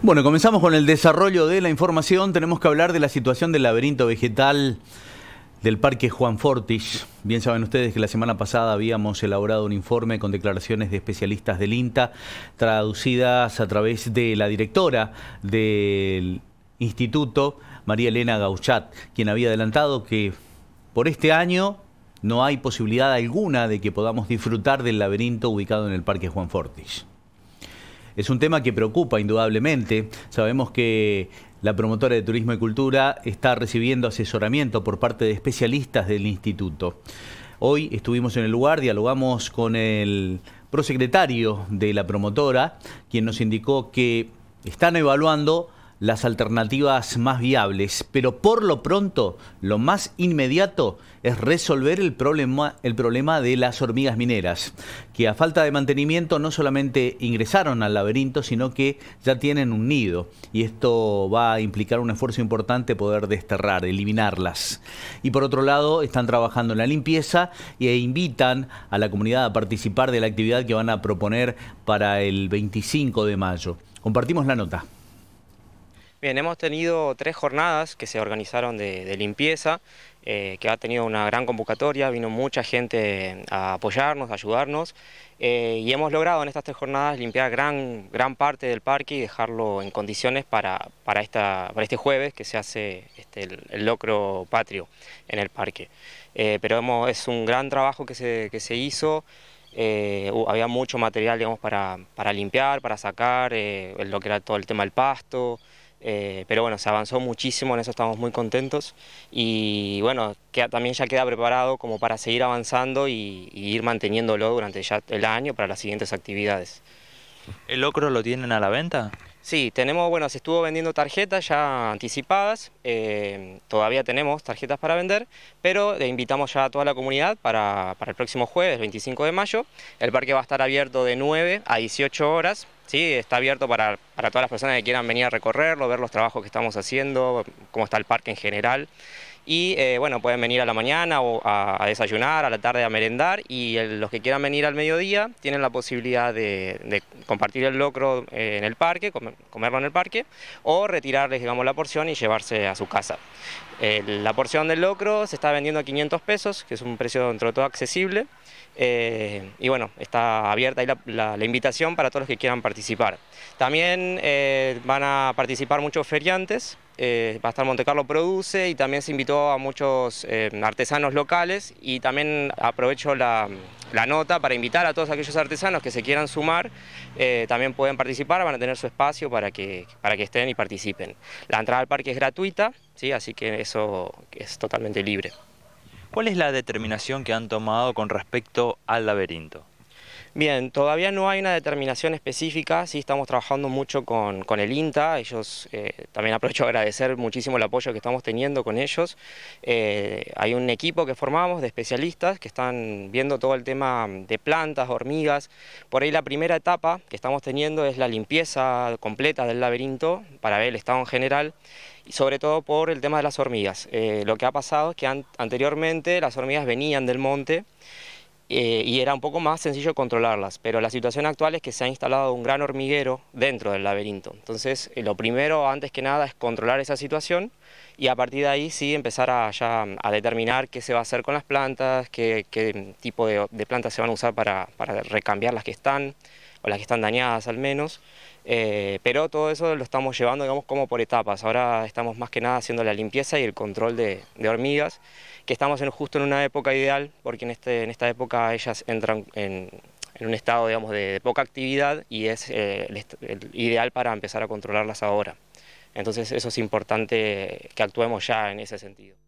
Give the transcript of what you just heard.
Bueno, comenzamos con el desarrollo de la información. Tenemos que hablar de la situación del laberinto vegetal del Parque Juan Fortis. Bien saben ustedes que la semana pasada habíamos elaborado un informe con declaraciones de especialistas del INTA, traducidas a través de la directora del instituto, María Elena Gauchat, quien había adelantado que por este año no hay posibilidad alguna de que podamos disfrutar del laberinto ubicado en el Parque Juan Fortis. Es un tema que preocupa indudablemente. Sabemos que la promotora de Turismo y Cultura está recibiendo asesoramiento por parte de especialistas del instituto. Hoy estuvimos en el lugar, dialogamos con el prosecretario de la promotora, quien nos indicó que están evaluando las alternativas más viables, pero por lo pronto, lo más inmediato es resolver el problema, el problema de las hormigas mineras, que a falta de mantenimiento no solamente ingresaron al laberinto, sino que ya tienen un nido, y esto va a implicar un esfuerzo importante poder desterrar, eliminarlas. Y por otro lado, están trabajando en la limpieza e invitan a la comunidad a participar de la actividad que van a proponer para el 25 de mayo. Compartimos la nota. Bien, hemos tenido tres jornadas que se organizaron de, limpieza, eh, que ha tenido una gran convocatoria, vino mucha gente a apoyarnos, a ayudarnos, eh, y hemos logrado en estas tres jornadas limpiar gran, gran parte del parque y dejarlo en condiciones para, para, esta, para este jueves que se hace este, el, locro patrio en el parque. Eh, pero es un gran trabajo que se, que se hizo, había mucho material digamos, para, para limpiar, para sacar, lo que era todo el tema del pasto, eh, pero bueno, se avanzó muchísimo, en eso estamos muy contentos y bueno, también ya queda preparado como para seguir avanzando y, ir manteniéndolo durante ya el año para las siguientes actividades. ¿El locro lo tienen a la venta? Sí, tenemos, bueno, se estuvo vendiendo tarjetas ya anticipadas, eh, todavía tenemos tarjetas para vender, pero le invitamos ya a toda la comunidad para, para el próximo jueves, 25 de mayo. El parque va a estar abierto de 9 a 18 horas Sí, está abierto para, todas las personas que quieran venir a recorrerlo, ver los trabajos que estamos haciendo, cómo está el parque en general. Y eh, bueno, pueden venir a la mañana o a, desayunar, a la tarde a merendar y los que quieran venir al mediodía tienen la posibilidad de, compartir el locro eh, en el parque, comerlo en el parque o retirarles digamos, la porción y llevarse a su casa la porción del locro se está vendiendo a 500 pesos, que es un precio dentro de todo accesible. Eh, y bueno, está abierta ahí la, invitación para todos los que quieran participar. También eh, van a participar muchos feriantes, eh, va a estar Montecarlo Produce y también se invitó a muchos artesanos locales y también aprovecho la, nota para invitar a todos aquellos artesanos que se quieran sumar, también pueden participar, van a tener su espacio para que, para que estén y participen. La entrada al parque es gratuita, así que eso es totalmente libre. ¿Cuál es la determinación que han tomado con respecto al laberinto? Bien, todavía no hay una determinación específica, sí estamos trabajando mucho con, el INTA, ellos eh, también aprovecho agradecer muchísimo el apoyo que estamos teniendo con ellos. Eh, hay un equipo que formamos de especialistas que están viendo todo el tema de plantas, hormigas. Por ahí la primera etapa que estamos teniendo es la limpieza completa del laberinto para ver el estado en general y sobre todo por el tema de las hormigas. Eh, lo que ha pasado es que anteriormente las hormigas venían del monte eh, y era un poco más sencillo controlarlas, pero la situación actual es que se ha instalado un gran hormiguero dentro del laberinto. Entonces, eh, lo primero, antes que nada, es controlar esa situación y a partir de ahí sí empezar a, ya, a determinar qué se va a hacer con las plantas, qué, tipo de, plantas se van a usar para recambiar las que están o las que están dañadas al menos, eh, pero todo eso lo estamos llevando, digamos, como por etapas. Ahora estamos más que nada haciendo la limpieza y el control de, hormigas, que estamos justo en una época ideal, porque en, este, en esta época ellas entran en, un estado, digamos, de, poca actividad y es eh, el ideal para empezar a controlarlas ahora. Entonces eso es importante que actuemos ya en ese sentido.